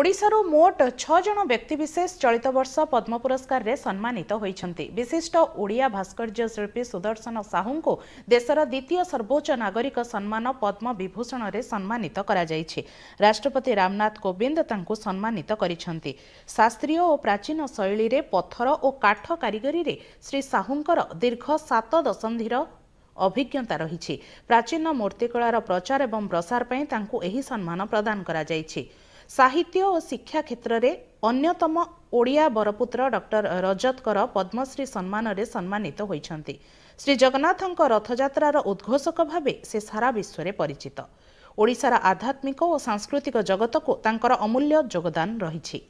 ଓଡ଼ିଶାରୁ ମୋଟ ଛଅ ଜଣ ବ୍ୟକ୍ତିବିଶେଷ ଚଳିତ ବର୍ଷ ପଦ୍ମ ପୁରସ୍କାରରେ ସମ୍ମାନିତ ହୋଇଛନ୍ତି ବିଶିଷ୍ଟ ଓଡ଼ିଆ ଭାସ୍କର୍ଯ୍ୟ ଶିଳ୍ପୀ ସୁଦର୍ଶନ ସାହୁଙ୍କୁ ଦେଶର ଦ୍ୱିତୀୟ ସର୍ବୋଚ୍ଚ ନାଗରିକ ସମ୍ମାନ ପଦ୍ମବିଭୂଷଣରେ ସମ୍ମାନିତ କରାଯାଇଛି ରାଷ୍ଟ୍ରପତି ରାମନାଥ କୋବିନ୍ଦ ତାଙ୍କୁ ସମ୍ମାନିତ କରିଛନ୍ତି ଶାସ୍ତ୍ରୀୟ ଓ ପ୍ରାଚୀନ ଶୈଳୀରେ ପଥର ଓ କାଠ କାରିଗରୀରେ ଶ୍ରୀ ସାହୁଙ୍କର ଦୀର୍ଘ ସାତ ଦଶନ୍ଧିର ଅଭିଜ୍ଞତା ରହିଛି ପ୍ରାଚୀନ ମୂର୍ତ୍ତିକଳାର ପ୍ରଚାର ଏବଂ ପ୍ରସାର ପାଇଁ ତାଙ୍କୁ ଏହି ସମ୍ମାନ ପ୍ରଦାନ କରାଯାଇଛି ସାହିତ୍ୟ ଓ ଶିକ୍ଷା କ୍ଷେତ୍ରରେ ଅନ୍ୟତମ ଓଡ଼ିଆ ବରପୁତ୍ର ଡକ୍ଟର ରଜତଙ୍କର ପଦ୍ମଶ୍ରୀ ସମ୍ମାନରେ ସମ୍ମାନିତ ହୋଇଛନ୍ତି ଶ୍ରୀ ଜଗନ୍ନାଥଙ୍କ ରଥଯାତ୍ରାର ଉଦ୍ଘୋଷକ ଭାବେ ସେ ସାରା ବିଶ୍ୱରେ ପରିଚିତ ଓଡ଼ିଶାର ଆଧ୍ୟାତ୍ମିକ ଓ ସାଂସ୍କୃତିକ ଜଗତକୁ ତାଙ୍କର ଅମୂଲ୍ୟ ଯୋଗଦାନ ରହିଛି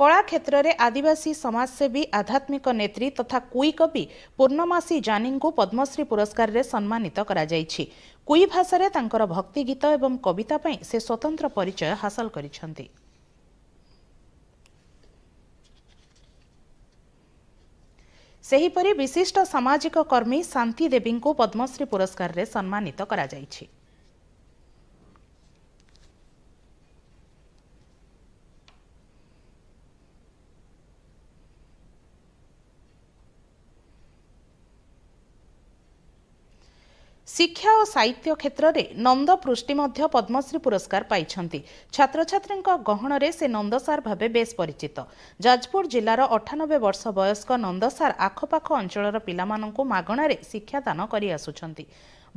କଳା କ୍ଷେତ୍ରରେ ଆଦିବାସୀ ସମାଜସେବୀ ଆଧ୍ୟାତ୍ମିକ ନେତ୍ରୀ ତଥା କୁଇ କବି ପୂର୍ଣ୍ଣମାସୀ ଜାନିଙ୍କୁ ପଦ୍ମଶ୍ରୀ ପୁରସ୍କାରରେ ସମ୍ମାନିତ କରାଯାଇଛି କୁଇ ଭାଷାରେ ତାଙ୍କର ଭକ୍ତିଗୀତ ଏବଂ କବିତା ପାଇଁ ସେ ସ୍ୱତନ୍ତ୍ର ପରିଚୟ ହାସଲ କରିଛନ୍ତି ସେହିପରି ବିଶିଷ୍ଟ ସାମାଜିକ କର୍ମୀ ଶାନ୍ତି ଦେବୀଙ୍କୁ ପଦ୍ମଶ୍ରୀ ପୁରସ୍କାରରେ ସମ୍ମାନିତ କରାଯାଇଛି ଶିକ୍ଷା ଓ ସାହିତ୍ୟ କ୍ଷେତ୍ରରେ ନନ୍ଦ ପୃଷ୍ଟି ମଧ୍ୟ ପଦ୍ମଶ୍ରୀ ପୁରସ୍କାର ପାଇଛନ୍ତି ଛାତ୍ରଛାତ୍ରୀଙ୍କ ଗହଣରେ ସେ ନନ୍ଦସାର ଭାବେ ବେଶ୍ ପରିଚିତ ଯାଜପୁର ଜିଲ୍ଲାର ଅଠାନବେ ବର୍ଷ ବୟସ୍କ ନନ୍ଦସାର ଆଖପାଖ ଅଞ୍ଚଳର ପିଲାମାନଙ୍କୁ ମାଗଣାରେ ଶିକ୍ଷାଦାନ କରିଆସୁଛନ୍ତି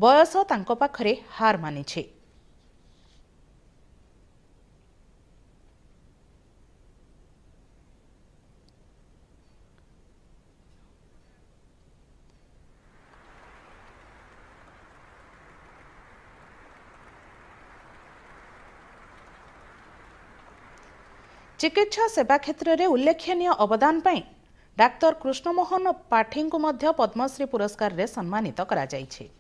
ବୟସ ତାଙ୍କ ପାଖରେ ହାର ମାନିଛି ଚିକିତ୍ସା ସେବା କ୍ଷେତ୍ରରେ ଉଲ୍ଲେଖନୀୟ ଅବଦାନ ପାଇଁ ଡାକ୍ତର କୃଷ୍ଣମୋହନ ପାଠୀଙ୍କୁ ମଧ୍ୟ ପଦ୍ମଶ୍ରୀ ପୁରସ୍କାରରେ ସମ୍ମାନିତ କରାଯାଇଛି